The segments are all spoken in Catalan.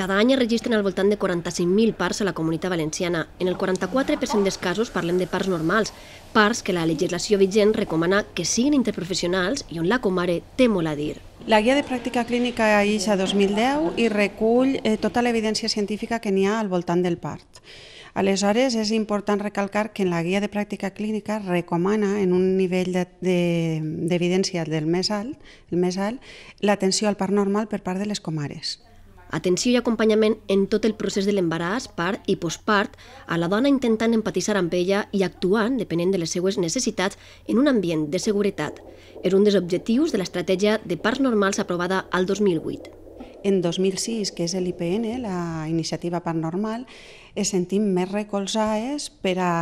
Cada any es registren al voltant de 45.000 parts a la comunitat valenciana. En el 44% dels casos parlem de parts normals, parts que la legislació vigent recomana que siguin interprofessionals i on la comare té molt a dir. La Guia de Pràctica Clínica a 2010 i recull eh, tota l'evidència científica que n'hi ha al voltant del part. Aleshores, és important recalcar que la Guia de Pràctica Clínica recomana, en un nivell d'evidència de, de, del més alt, el més alt, l'atenció al part normal per part de les comares atenció i acompanyament en tot el procés de l'embaràs, part i postpart, a la dona intentant empatitzar amb ella i actuant, depenent de les seues necessitats, en un ambient de seguretat. És un dels objectius de l'estratègia de parts normals aprovada al 2008. En 2006, que és l'IPN, la iniciativa Part Normal, es sentim més recolzades per a,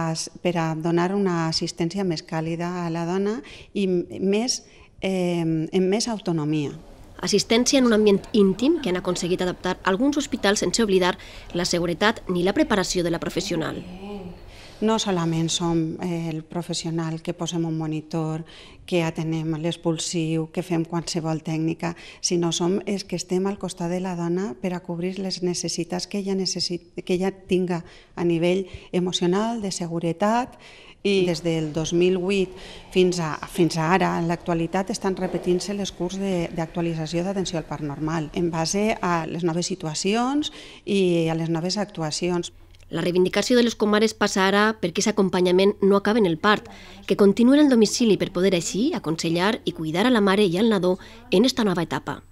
per a donar una assistència més càlida a la dona i més, eh, amb més autonomia assistència en un ambient íntim que han aconseguit adaptar alguns hospitals sense oblidar la seguretat ni la preparació de la professional. No solament som eh, el professional que posem un monitor, que atenem l'expulsiu, que fem qualsevol tècnica, sinó som els que estem al costat de la dona per a cobrir les necessitats que ella, necessit que ella tinga a nivell emocional, de seguretat, i des del 2008 fins a, fins a ara, en l'actualitat, estan repetint-se les curs d'actualització d'atenció al parc normal, en base a les noves situacions i a les noves actuacions. La reivindicació de les comares passa ara perquè aquest acompanyament no acaba en el part, que continua en el domicili per poder així aconsellar i cuidar a la mare i al nadó en esta nova etapa.